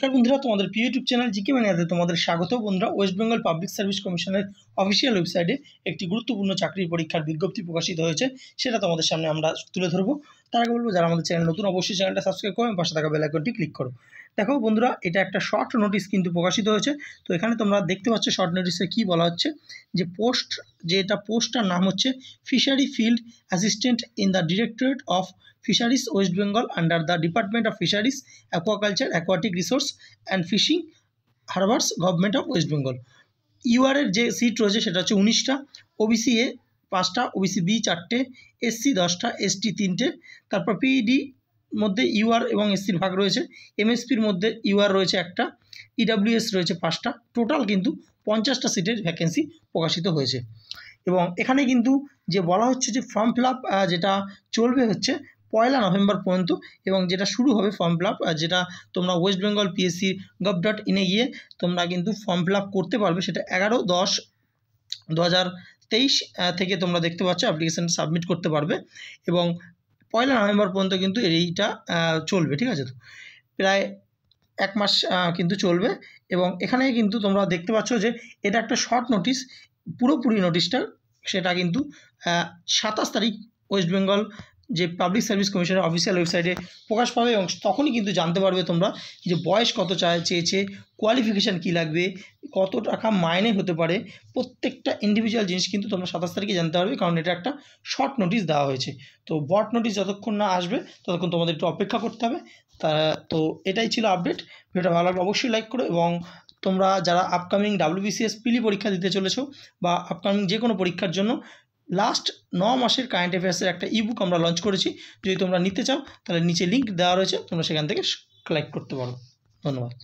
নমস্কার বন্ধুরা তোমাদের প্রিয় ইউটিউব চ্যানেল জিকে ম্যানেজারে তোমাদের স্বাগত বন্ধুরা ওয়েস্ট বেঙ্গল পাবলিক সার্ভিস কমিশনের অফিসিয়াল ওয়েবসাইটে একটি গুরুত্বপূর্ণ চাকরির পরীক্ষার বিজ্ঞপ্তি প্রকাশিত হয়েছে সেটা তোমাদের সামনে আমরা তুলে ধরবো তার আগে বলবো যারা আমাদের চ্যানেল নতুন অবশ্যই চ্যানেলটা সাবস্ক্রাইব করো এবং পাশে থাকা বেলাইকনটি ক্লিক করো দেখো বন্ধুরা এটা একটা শর্ট নোটিস কিন্তু প্রকাশিত হয়েছে তো এখানে তোমরা দেখতে পাচ্ছ শর্ট নোটিসে কি বলা হচ্ছে যে পোস্ট যে এটা পোস্টটার নাম হচ্ছে fishery field assistant in the directorate of fisheries West Bengal under the department of fisheries aquaculture aquatic resource and fishing harbours government of West Bengal ইউআরের যে সিট রয়েছে সেটা হচ্ছে উনিশটা ওবিসি এ পাঁচটা ওবিসি বি চারটে এসসি দশটা এসটি তিনটে তারপর পিইডি e মধ্যে ইউআর এবং এসসির ভাগ রয়েছে এমএসপির মধ্যে ইউআর রয়েছে একটা ইডাব্লিউএস e রয়েছে পাঁচটা টোটাল কিন্তু পঞ্চাশটা সিটের ভ্যাকেন্সি প্রকাশিত হয়েছে এবং এখানে কিন্তু যে বলা হচ্ছে যে ফর্ম ফিল যেটা চলবে হচ্ছে পয়লা নভেম্বর পর্যন্ত এবং যেটা শুরু হবে ফর্ম ফিল যেটা তোমরা West Bengal PSC gov dot ইনে গিয়ে তোমরা কিন্তু ফর্ম ফিল করতে পারবে সেটা এগারো দশ দু তেইশ থেকে তোমরা দেখতে পাচ্ছ অ্যাপ্লিকেশান সাবমিট করতে পারবে এবং পয়লা নভেম্বর পর্যন্ত কিন্তু এইটা চলবে ঠিক আছে তো প্রায় এক মাস কিন্তু চলবে এবং এখানে কিন্তু তোমরা দেখতে পাচ্ছ যে এটা একটা শর্ট নোটিশ পুরোপুরি নোটিশটা সেটা কিন্তু সাতাশ তারিখ ওয়েস্ট বেঙ্গল যে পাবলিক সার্ভিস কমিশনের অফিসিয়াল ওয়েবসাইটে প্রকাশ পাবে এবং তখনই কিন্তু জানতে পারবে তোমরা যে বয়স কত চায় চেয়েছে কোয়ালিফিকেশান কী লাগবে কত টাকা মাইনে হতে পারে প্রত্যেকটা ইন্ডিভিজুয়াল জিনিস কিন্তু তোমরা সাতাশ তারিখে জানতে পারবে কারণ এটা একটা শর্ট নোটিশ দেওয়া হয়েছে তো বট নোটিশ যতক্ষণ না আসবে ততক্ষণ তোমাদের একটু অপেক্ষা করতে হবে তা তো এটাই ছিল আপডেট ভিডিওটা ভালো লাগলে অবশ্যই লাইক করো এবং তোমরা যারা আপকামিং ডাব্লিউবিসিএস পিলি পরীক্ষা দিতে চলেছো বা আপকামিং যে কোনো পরীক্ষার জন্য লাস্ট ন মাসের কারেন্ট অ্যাফেয়ার্সের একটা ইবুক আমরা লঞ্চ করেছি যদি তোমরা নিতে চাও তাহলে নিচে লিঙ্ক দেওয়া রয়েছে তোমরা সেখান থেকে কালেক্ট করতে পারো ধন্যবাদ